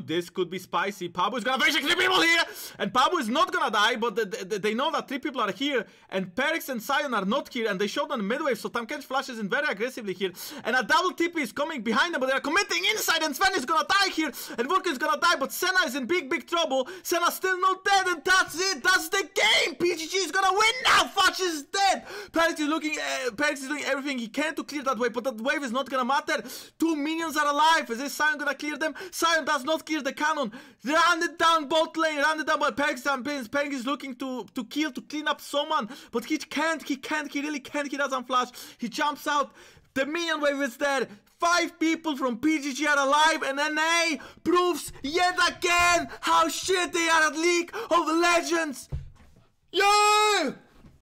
this could be spicy. Pablo is gonna finish three people here! And Pablo is not gonna die, but they know that three people are here. And Perix and Sion are not here, and they showed on midwave, so Tamkench flashes in very aggressively here. And a double TP is coming behind them, but they are committing inside, and Sven is gonna die here! And Vulcan is gonna die, but Senna is in big, big trouble. Senna still not dead, and that's it! Perks is looking, uh, is doing everything he can to clear that wave, but that wave is not gonna matter. Two minions are alive. Is this Sion gonna clear them? Sion does not clear the cannon. Run it down bot lane. Run it down by Perks and Pins. Perks is looking to to kill to clean up someone, but he can't. He can't. He really can't. He doesn't flash. He jumps out. The minion wave is there. Five people from PGG are alive and NA proves yet again how shit they are at League of Legends.